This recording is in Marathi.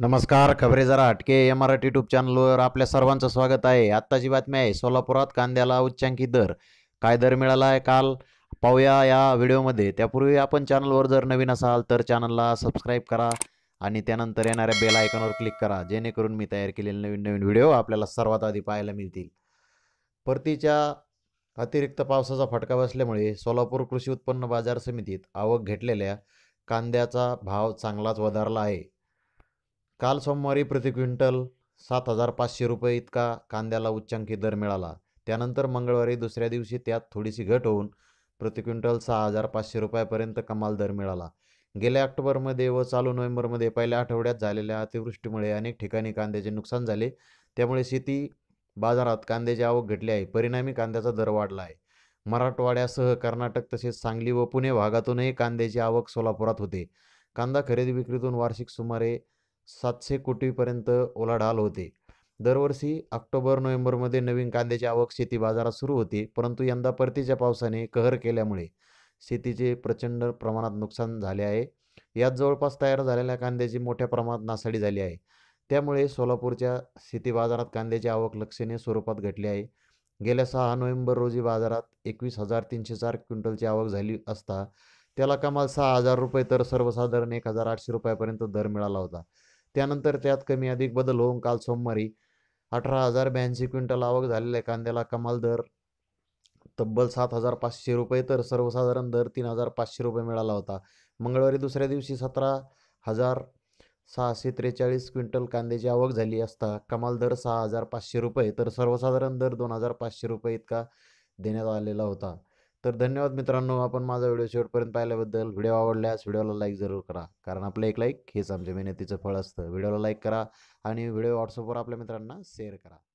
नमस्कार खबरे जरा एम या मराठी युट्यूब चॅनलवर आपल्या सर्वांचं स्वागत आहे आत्ताची बातमी आहे सोलापुरात कांद्याला उच्चांकी दर काय दर मिळाला आहे काल पाहूया या व्हिडिओमध्ये त्यापूर्वी आपण चॅनलवर जर नवीन असाल तर चॅनलला सबस्क्राईब करा आणि त्यानंतर येणाऱ्या बेल आयकॉनवर क्लिक करा जेणेकरून मी तयार केलेले नवीन नवीन व्हिडिओ आपल्याला सर्वात आधी पाहायला मिळतील परतीच्या अतिरिक्त पावसाचा फटका बसल्यामुळे सोलापूर कृषी उत्पन्न बाजार समितीत आवक घेतलेल्या कांद्याचा भाव चांगलाच वधारला आहे काल सोमवारी प्रति क्विंटल सात हजार पाचशे रुपये इतका कांद्याला उच्चांकी दर मिळाला त्यानंतर मंगळवारी दुसऱ्या दिवशी त्यात थोडीशी घट होऊन प्रति क्विंटल सहा हजार पाचशे रुपयापर्यंत कमाल दर मिळाला गेल्या ऑक्टोबरमध्ये व चालू नोव्हेंबरमध्ये पहिल्या आठवड्यात झालेल्या अतिवृष्टीमुळे अनेक ठिकाणी कांद्याचे नुकसान झाले त्यामुळे शेती बाजारात कांद्याची आवक घटली आहे परिणामी कांद्याचा दर वाढला आहे मराठवाड्यासह कर्नाटक तसेच सांगली व पुणे भागातूनही कांद्याची आवक सोलापुरात होते कांदा खरेदी विक्रीतून वार्षिक सुमारे सातशे कोटीपर्यंत ओलाढाल होते दरवर्षी ऑक्टोबर नोव्हेंबरमध्ये नवीन कांद्याची आवक शेती बाजारात सुरू होती परंतु यंदा परतीच्या पावसाने कहर केल्यामुळे शेतीचे प्रचंड प्रमाणात नुकसान झाले आहे यात जवळपास तयार झालेल्या कांद्याची मोठ्या प्रमाणात नासाडी झाली आहे त्यामुळे सोलापूरच्या शेती बाजारात कांद्याची आवक लक्षणीय स्वरूपात घटली आहे गेल्या सहा नोव्हेंबर रोजी बाजारात एकवीस हजार तीनशे चार क्विंटलची आवक झाली असता त्याला कमाल सहा हजार रुपये तर सर्वसाधारण एक हजार आठशे रुपयापर्यंत दर मिळाला होता त्यानंतर त्यात कमी अधिक बदल होऊन काल सोमवारी अठरा हजार ब्याऐंशी क्विंटल आवक झालेल्या कांद्याला कमाल दर तब्बल सात हजार पाचशे रुपये तर सर्वसाधारण दर तीन हजार पाचशे रुपये मिळाला होता मंगळवारी दुसऱ्या दिवशी सतरा हजार सहाशे त्रेचाळीस क्विंटल कांद्याची आवक झाली असता कमाल दर सहा हजार पाचशे रुपये तर सर्वसाधारण दर दोन हजार पाचशे रुपये इतका देण्यात आलेला होता तर धन्यवाद मित्रांनो आपण माझा व्हिडिओ शेवटपर्यंत पाहिल्याबद्दल व्हिडिओ आवडल्यास व्हिडिओला लाईक जरूर करा कारण आपलं एक लाईक हेच आमच्या मेहनतीचं फळ असतं व्हिडिओला लाईक करा आणि व्हिडिओ व्हॉट्सअपवर आपल्या मित्रांना शेअर करा